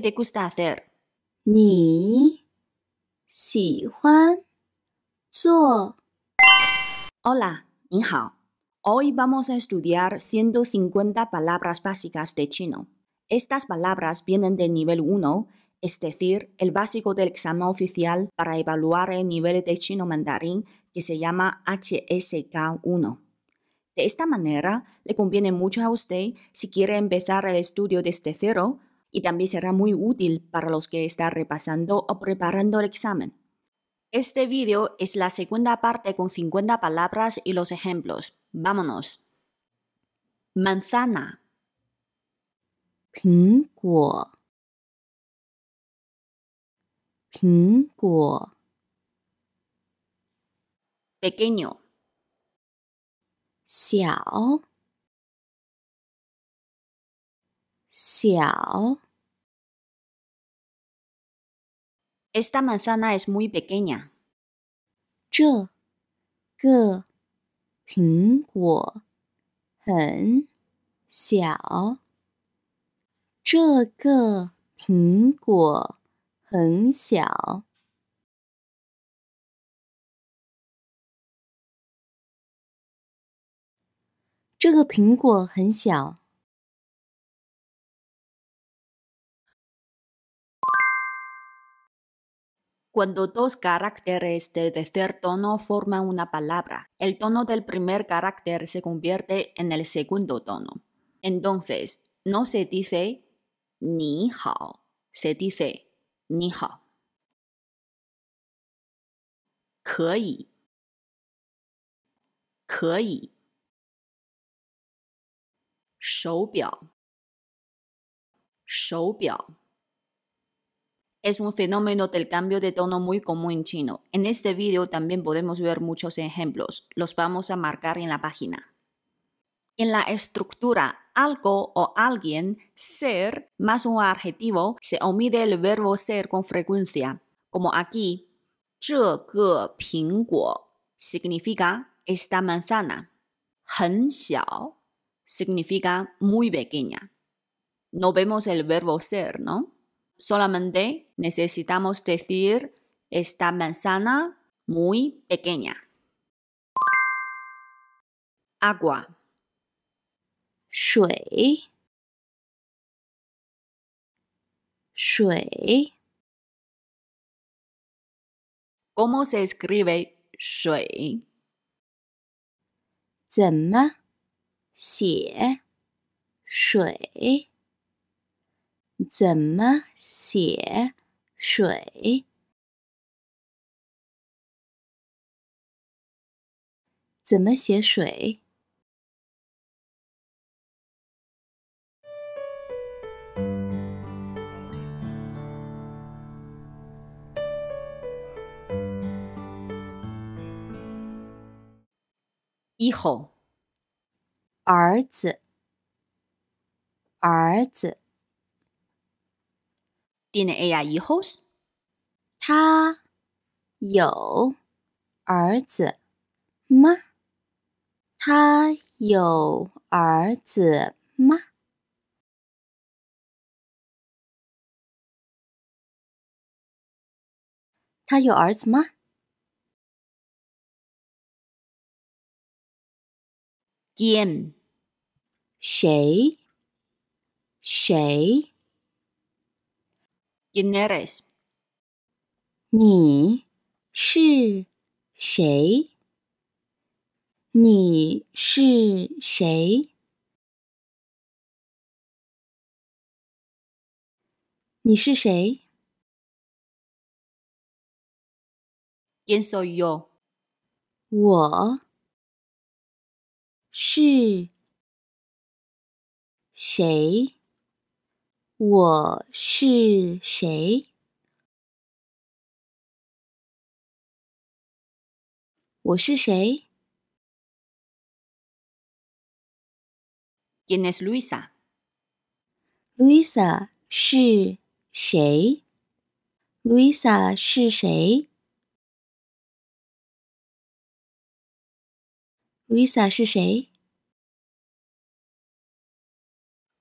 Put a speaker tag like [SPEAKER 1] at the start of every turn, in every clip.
[SPEAKER 1] te gusta hacer? zuò Hola, ni Hoy vamos a estudiar 150 palabras básicas de chino. Estas palabras vienen del nivel 1, es decir, el básico del examen oficial para evaluar el nivel de chino mandarín que se llama HSK1. De esta manera, le conviene mucho a usted si quiere empezar el estudio desde cero y también será muy útil para los que están repasando o preparando el examen. Este vídeo es la segunda parte con 50 palabras y los ejemplos. Vámonos. Manzana.
[SPEAKER 2] Pequeño Xiao. 小。Esta manzana es muy pequeña。
[SPEAKER 3] 这个苹果很小。这个苹果很小。
[SPEAKER 2] 这个苹果很小。
[SPEAKER 1] cuando dos caracteres de tercer tono forman una palabra, el tono del primer carácter se convierte en el segundo tono. Entonces, no se dice ni hao, se dice ni hao es un fenómeno del cambio de tono muy común en chino. En este video también podemos ver muchos ejemplos. Los vamos a marcar en la página. En la estructura algo o alguien, ser más un adjetivo, se omite el verbo ser con frecuencia, como aquí, significa esta manzana. xiao significa muy pequeña. No vemos el verbo ser, ¿no? Solamente necesitamos decir esta manzana muy pequeña. Agua.
[SPEAKER 2] Shui. Shui. ¿Cómo se
[SPEAKER 3] escribe shui? 怎么写水？
[SPEAKER 2] 怎么写水？
[SPEAKER 1] 一吼，
[SPEAKER 3] 儿子，儿子。
[SPEAKER 1] 哎 a 以后是他有
[SPEAKER 3] 儿子吗？他有
[SPEAKER 2] 儿子吗？他有儿子吗 g e
[SPEAKER 3] 谁谁？
[SPEAKER 1] Gineres，
[SPEAKER 3] 你是谁？你是谁？
[SPEAKER 2] 你是谁？Ginso yo，我是谁？我是谁？我是谁
[SPEAKER 1] ？Ginés
[SPEAKER 3] Luisa，Luisa 是谁？Luisa 是谁
[SPEAKER 2] ？Luisa 是谁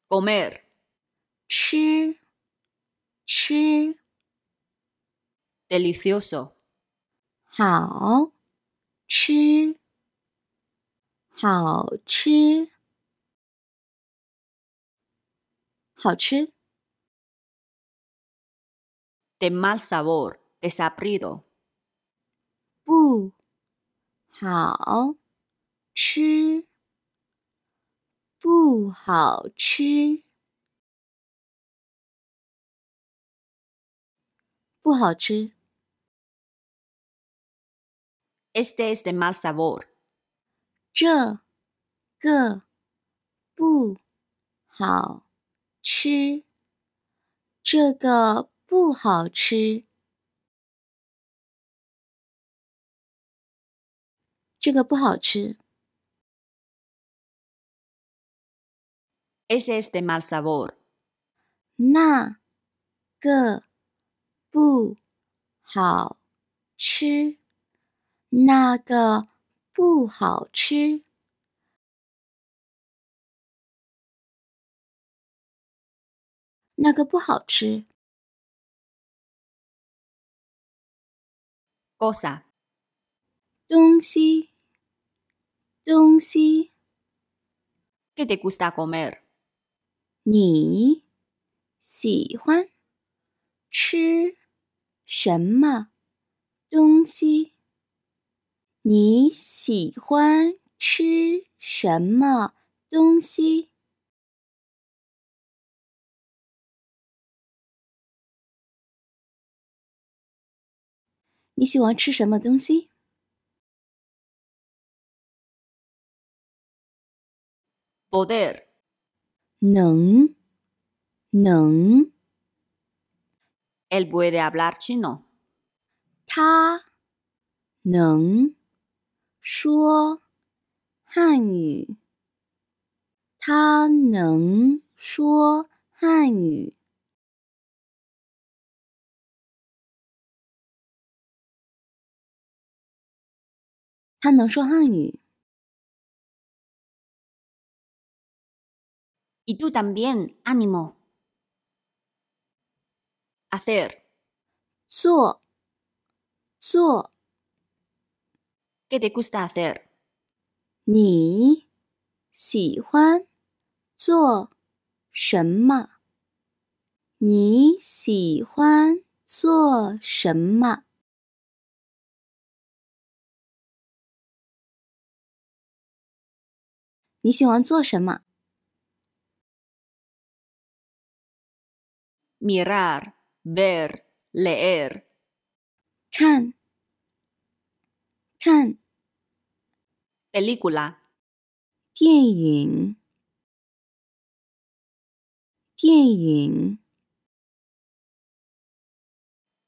[SPEAKER 1] ？Comer。吃吃，delicioso，
[SPEAKER 3] 好
[SPEAKER 1] 吃，
[SPEAKER 3] 好吃，
[SPEAKER 2] 好吃
[SPEAKER 1] ，tem a l sabor，desaprido，
[SPEAKER 3] 不好吃，不好吃。
[SPEAKER 2] 不好吃。
[SPEAKER 1] Este es de mal sabor。
[SPEAKER 3] 这个不好吃。
[SPEAKER 2] 这个不好吃。这个不好吃。
[SPEAKER 1] Este es de mal sabor。
[SPEAKER 3] 那个。不好吃，那个不好吃，
[SPEAKER 2] 那个不好吃 q u
[SPEAKER 1] 东西，东西。¿Te gusta comer?
[SPEAKER 3] 你
[SPEAKER 1] 喜欢
[SPEAKER 3] 吃。什么东西？你喜欢吃什么
[SPEAKER 2] 东西？你喜欢吃什么东西？
[SPEAKER 3] 能，能。他能说汉语。他能说汉语。
[SPEAKER 2] 他能说汉语。
[SPEAKER 1] Y tú también, ánimo. hacer，做，做。¿Qué te gusta hacer？
[SPEAKER 3] 你喜欢做什么？你喜欢做什么？
[SPEAKER 2] 你喜欢做什么？mirar。
[SPEAKER 1] ver, leer. Can. Can. Película.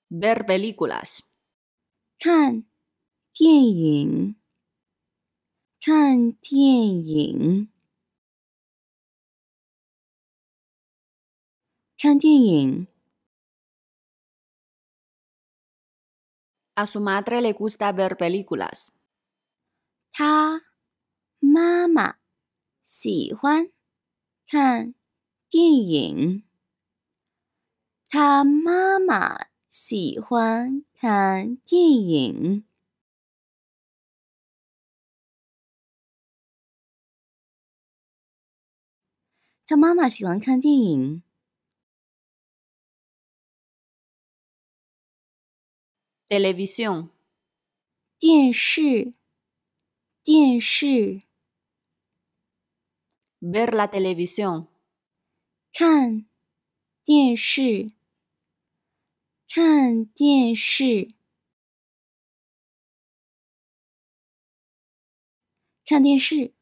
[SPEAKER 1] ver películas. Tien. A su madre le gusta ver películas。他妈妈喜
[SPEAKER 3] 欢看电影。他妈妈喜欢看电影。
[SPEAKER 2] 他妈妈喜欢看电影。
[SPEAKER 1] Televisión. Tien shui. Tien Ver la televisión. Can. Tien Can. Tien
[SPEAKER 2] Can. Tien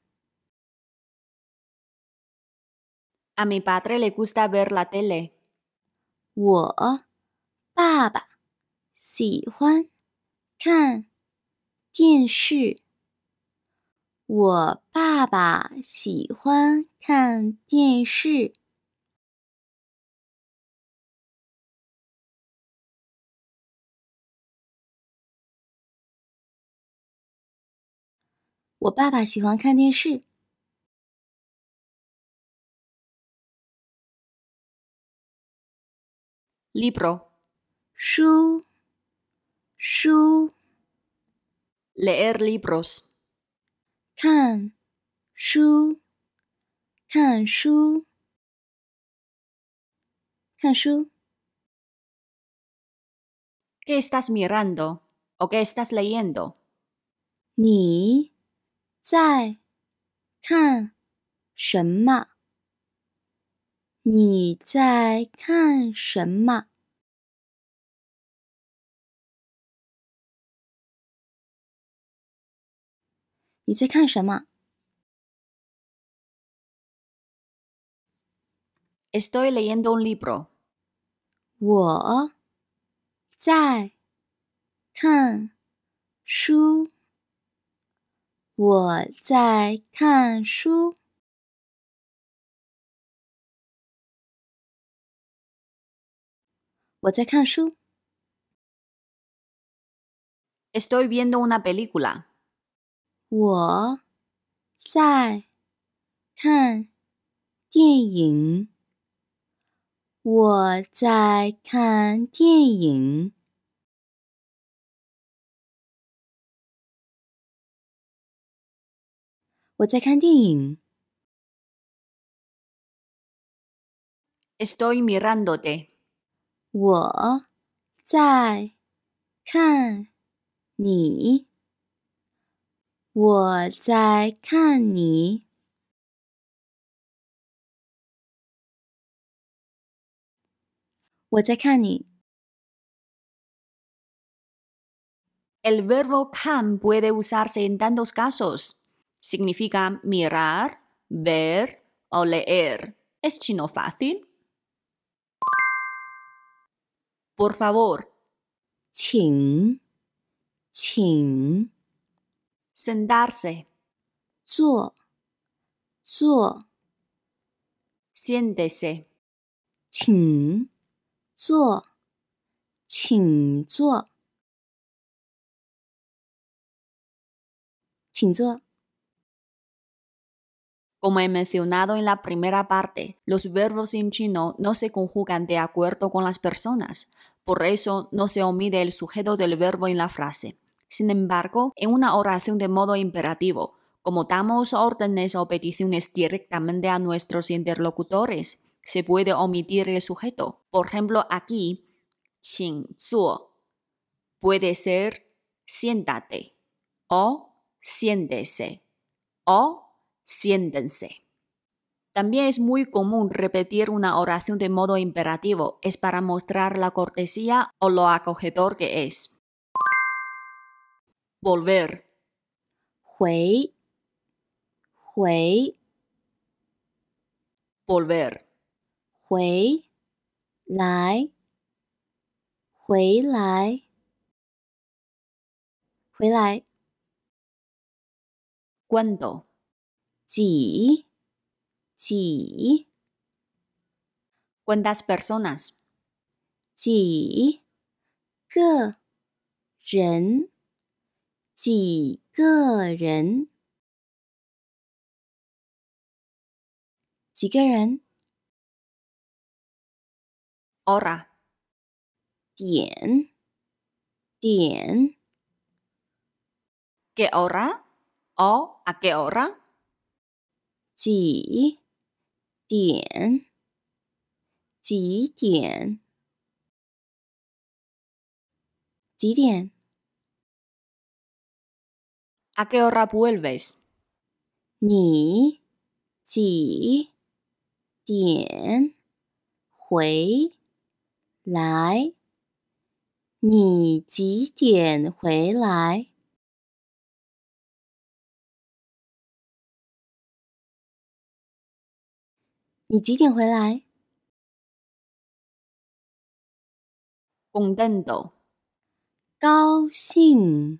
[SPEAKER 1] A mi padre le gusta ver la tele.
[SPEAKER 3] Baba 喜欢看电视。我爸爸喜欢看电视。
[SPEAKER 2] 我爸爸喜欢看电视。
[SPEAKER 1] Libro，书。书，leer libros，看书，
[SPEAKER 2] 看书，看书。
[SPEAKER 1] Qué estás mirando o qué estás leyendo？
[SPEAKER 3] 你在看什么？你在看什么？
[SPEAKER 2] 你在看什么
[SPEAKER 3] ？Estoy leyendo un libro。我在看书。我在看书。
[SPEAKER 1] 我在看书。Estoy viendo una película。我在
[SPEAKER 3] 看电影。我在看电影。
[SPEAKER 2] 我在看电影。
[SPEAKER 1] Estoy mirando de。
[SPEAKER 3] 我在看你。El
[SPEAKER 1] verbo can puede usarse en tantos casos. Significa mirar, ver o leer. ¿Es chino fácil? Por favor sentarse, siéntese, Como he mencionado en la primera parte, los verbos en chino no se conjugan de acuerdo con las personas, por eso no se omite el sujeto del verbo en la frase. Sin embargo, en una oración de modo imperativo, como damos órdenes o peticiones directamente a nuestros interlocutores, se puede omitir el sujeto. Por ejemplo, aquí, zuo puede ser siéntate o siéntese o siéntense. También es muy común repetir una oración de modo imperativo, es para mostrar la cortesía o lo acogedor que es. volver 回回
[SPEAKER 3] volver 回来回来回来
[SPEAKER 1] cuánto 几几 cuántas personas 几个人
[SPEAKER 2] 几个人？几个人 o r a
[SPEAKER 1] 点点 ge orang 哦，给 orang 几
[SPEAKER 3] 点？几点？
[SPEAKER 2] 几点？
[SPEAKER 1] A qué hora vuelves？你几点回
[SPEAKER 3] 来？你几点回来？
[SPEAKER 2] 你几点回来
[SPEAKER 1] ？Contento，高兴。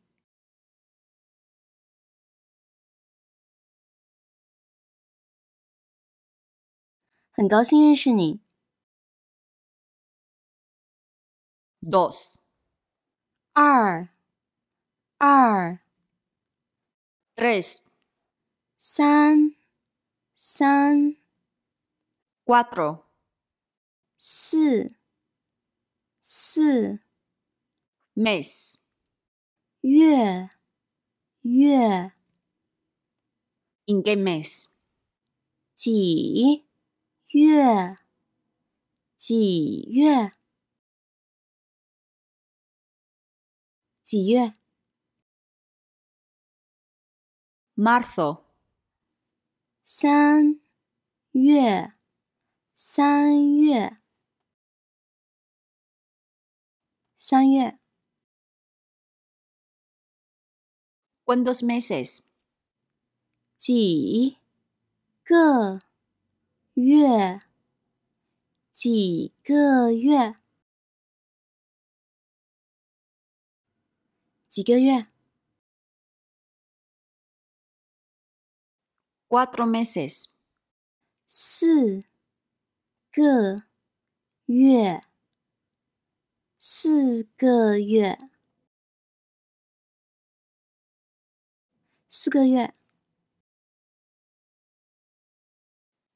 [SPEAKER 2] 很高兴认识你。
[SPEAKER 3] Dos 二二
[SPEAKER 1] ，tres 三三，cuatro 四四，mes 月月，ingame mes 几。
[SPEAKER 3] 月几月？
[SPEAKER 2] 几月？Marzo 三月，三月，三月。
[SPEAKER 3] ¿Cuántos meses？几个？月，几个月？
[SPEAKER 2] 几个月？Cuatro meses，四个月。四个月。四个月。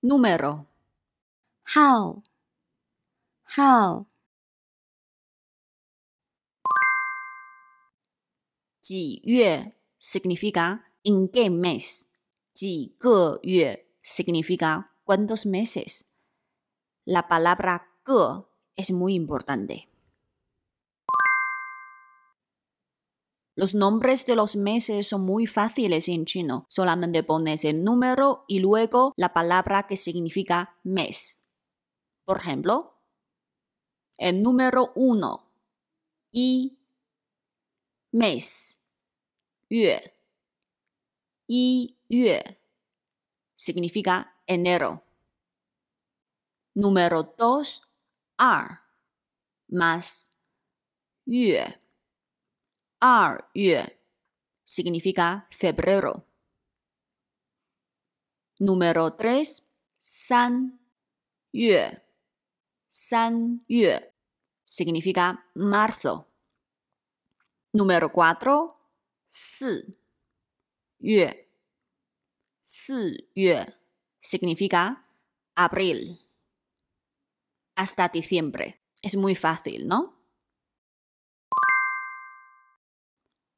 [SPEAKER 2] número. How. How.
[SPEAKER 1] yue significa en qué mes. 几个月 significa cuántos meses. La palabra que es muy importante. Los nombres de los meses son muy fáciles en chino. Solamente pones el número y luego la palabra que significa mes. Por ejemplo, el número uno y mes yue y significa enero. Número dos ar más y 二月 significa febrero. Número TRES San Yue. San Yue significa marzo. Número CUATRO Si Yue. Si Yue significa abril. Hasta diciembre. Es muy fácil, ¿no?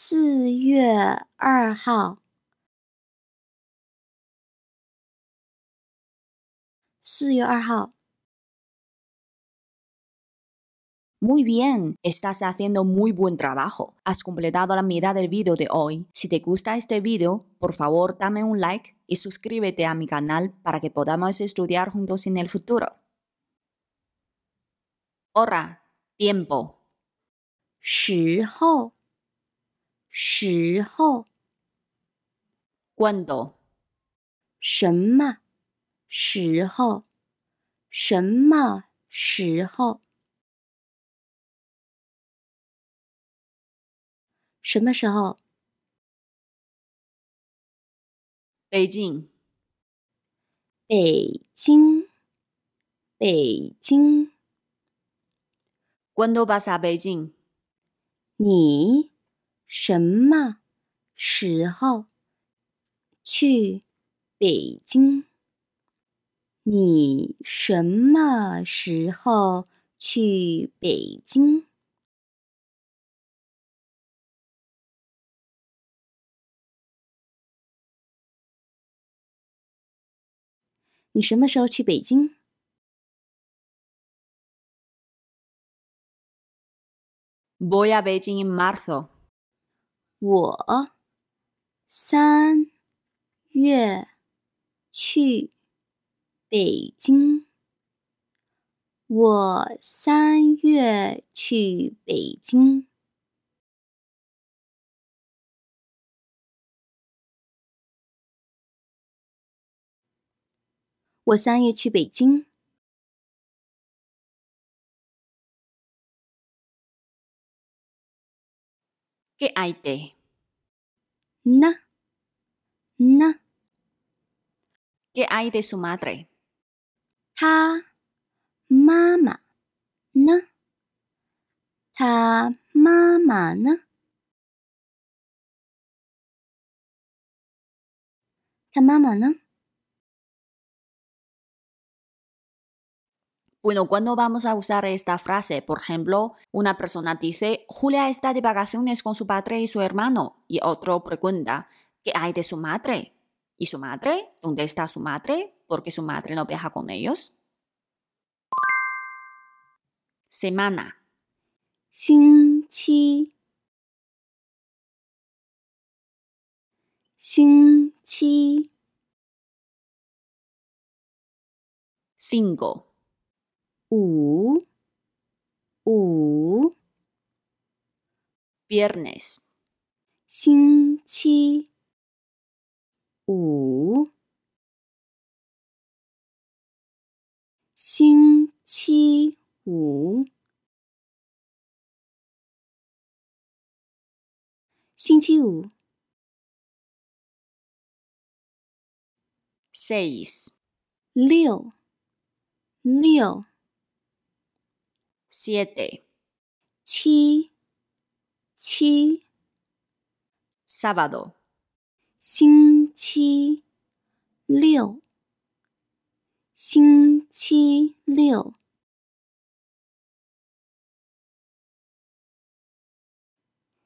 [SPEAKER 1] Muy bien, estás haciendo muy buen trabajo. Has completado la mitad del video de hoy. Si te gusta este video, por favor dame un like y suscríbete a mi canal para que podamos estudiar juntos en el futuro. Hora, tiempo. 时候
[SPEAKER 3] ，guando，什么时候？什么时候？
[SPEAKER 2] 什么时候？
[SPEAKER 1] 北京，北京，北京，guando pasa Beijing，
[SPEAKER 3] 你？什么时候去北京？你什么时候去北京？
[SPEAKER 2] 你什么时候去北京
[SPEAKER 1] ？Voy a Beijing en marzo. 我三月去北京。
[SPEAKER 3] 我三月去北
[SPEAKER 2] 京。我三月去北京。
[SPEAKER 1] ¿Qué hay te. Na. Na. ¿Qué hay de su madre? Ta. Mama. Na. Ta.
[SPEAKER 2] Mama. Na. Ta. Mama. Na.
[SPEAKER 1] Bueno, ¿cuándo vamos a usar esta frase, por ejemplo, una persona dice, Julia está de vacaciones con su padre y su hermano, y otro pregunta, ¿qué hay de su madre? ¿Y su madre? ¿Dónde está su madre? ¿Por qué su madre no viaja con ellos? Semana.
[SPEAKER 3] sin
[SPEAKER 2] chi.
[SPEAKER 1] Cinco. 五五，Viernes，星期
[SPEAKER 2] 五，星期五，星期五
[SPEAKER 1] ，Ses，
[SPEAKER 2] 六
[SPEAKER 1] 六。siete，七，七，sábado，星期六，星
[SPEAKER 2] 期六，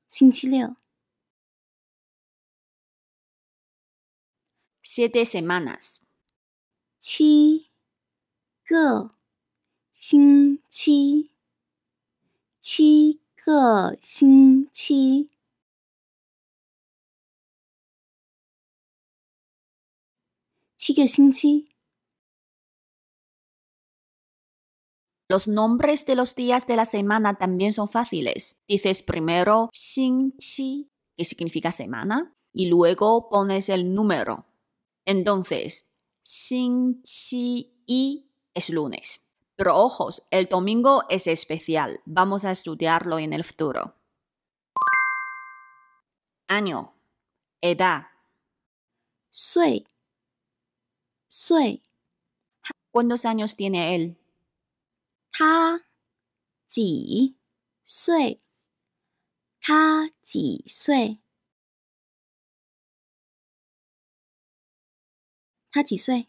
[SPEAKER 2] 星期六
[SPEAKER 1] ，siete semanas，七个星期。Los nombres de los días de la semana también son fáciles. Dices primero chi que significa semana, y luego pones el número. Entonces, y es lunes. Pero ojos, el domingo es especial. Vamos a estudiarlo en el futuro. Año. Edad. ¿Cuántos años tiene él? Ta. Ji. sui.
[SPEAKER 3] Ta. Ji. sui.
[SPEAKER 2] Ta. Ji. sue.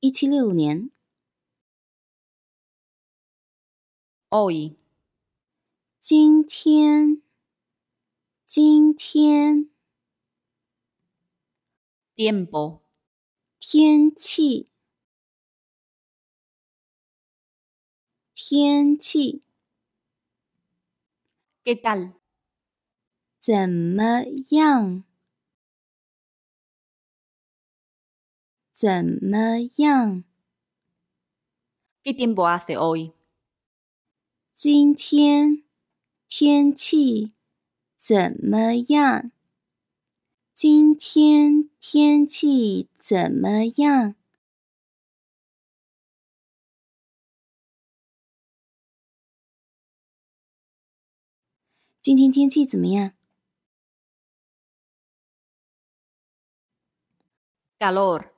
[SPEAKER 2] 一七六年。
[SPEAKER 3] 今天，今天，电波，天气，
[SPEAKER 2] 天气，给蛋，怎么样？怎么样？
[SPEAKER 3] 几点播啊？今天天气怎么样？今天天气怎么样？
[SPEAKER 2] 今天天气怎么样 l o r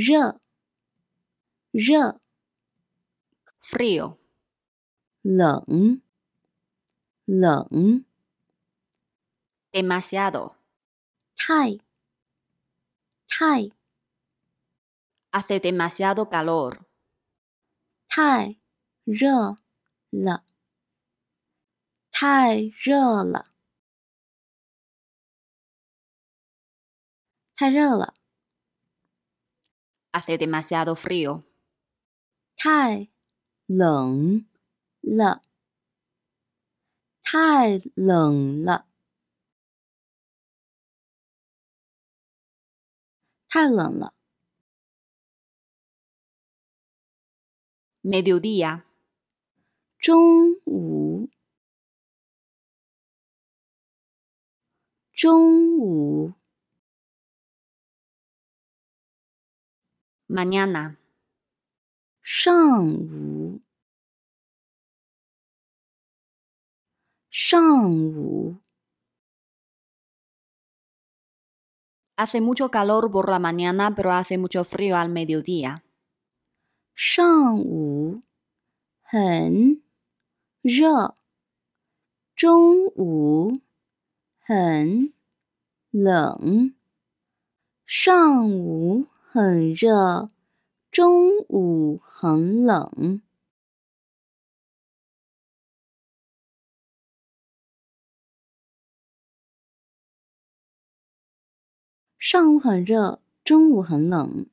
[SPEAKER 2] 热，
[SPEAKER 3] 热，frío，冷，冷
[SPEAKER 1] ，demasiado，太，太，hace demasiado calor，太
[SPEAKER 3] 热了，
[SPEAKER 2] 太热了，
[SPEAKER 3] 太热了。
[SPEAKER 1] hace demasiado frío. Tai
[SPEAKER 3] leng le. Tai leng le.
[SPEAKER 2] Tai leng le. Mediodía. mañana. Shang Wu.
[SPEAKER 1] Shang Wu. Hace mucho calor por la mañana, pero hace mucho frío al mediodía.
[SPEAKER 3] Shang Wu. Hen. Re. Zhong Wu. Hen. Leng. Shang Wu. 很热，中午很冷。
[SPEAKER 2] 上午很热，中午很冷。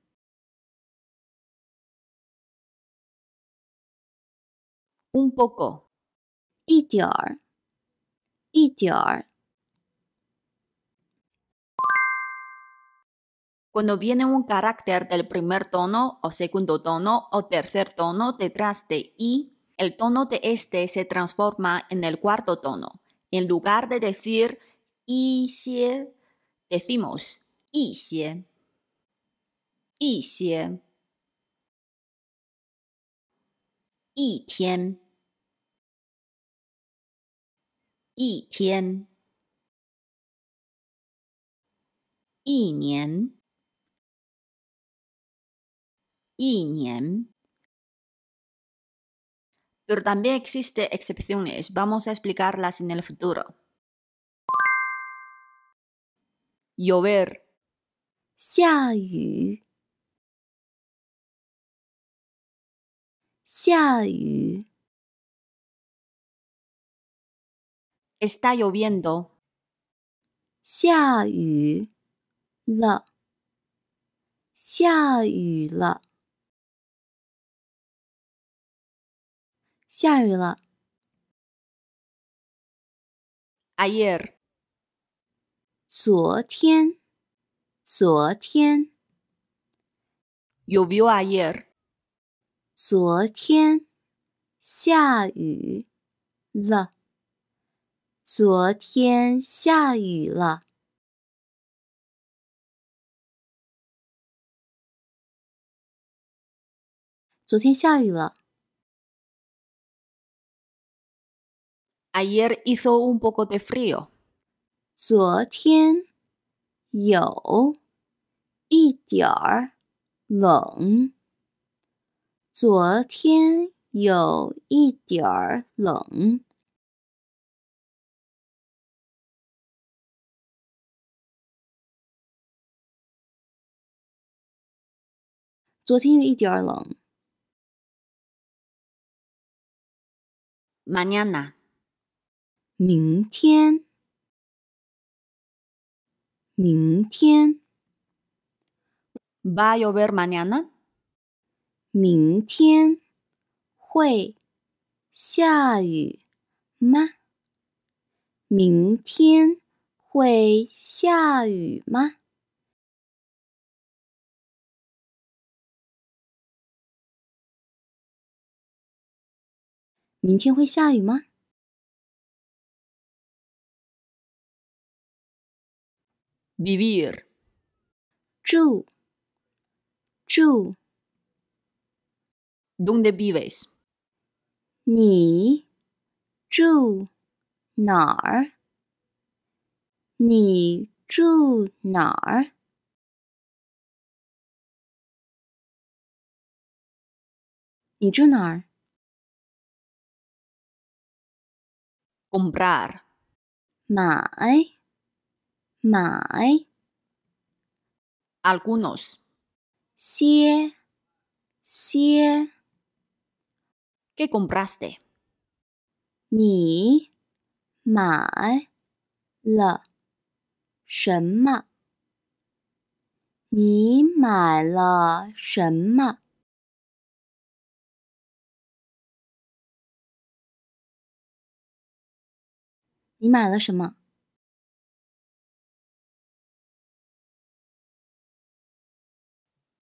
[SPEAKER 2] Un poco，
[SPEAKER 1] 一点儿，一点儿。Cuando viene un carácter del primer tono o segundo tono o tercer tono detrás de i, el tono de este se transforma en el cuarto tono. En lugar de decir i xie, decimos i xie. I xie. I
[SPEAKER 2] tian. I
[SPEAKER 1] pero también existe excepciones. Vamos a explicarlas en el futuro. Llover.
[SPEAKER 2] Está la. 下雨了。A y e r 昨
[SPEAKER 3] 天，昨天。You v i e a y e r 昨天下雨了。昨天下雨了。
[SPEAKER 2] 昨天下雨了。
[SPEAKER 1] ayer hizo un poco de frío.
[SPEAKER 3] zhuo tian yo itiá long. zhuo tian yo itiá long.
[SPEAKER 2] zhuo tian long. Mañana. 明天，
[SPEAKER 3] 明天
[SPEAKER 1] ，vai a ver mañana？
[SPEAKER 3] 明天会下雨吗？明天会下
[SPEAKER 2] 雨吗？明天会下雨吗？
[SPEAKER 1] vivir 住住，donde vives 你
[SPEAKER 3] 住哪儿？你住
[SPEAKER 2] 哪儿？你住哪儿
[SPEAKER 1] ？comprar 买。买，algunos，些，些，qué compraste？
[SPEAKER 3] 你买，了什么？你买了什么？
[SPEAKER 2] 你买了什么？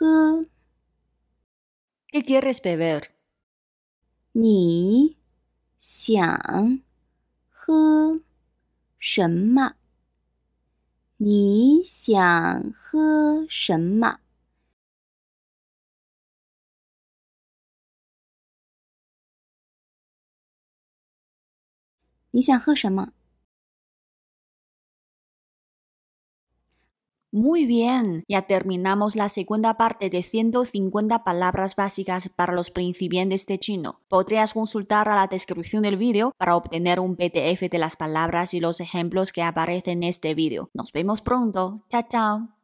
[SPEAKER 1] 喝？
[SPEAKER 3] 你想喝什么？你想喝什么？
[SPEAKER 1] 你
[SPEAKER 2] 想喝什么？
[SPEAKER 1] Muy bien, ya terminamos la segunda parte de 150 palabras básicas para los principiantes de este chino. Podrías consultar a la descripción del vídeo para obtener un PDF de las palabras y los ejemplos que aparecen en este vídeo. Nos vemos pronto. Chao, chao.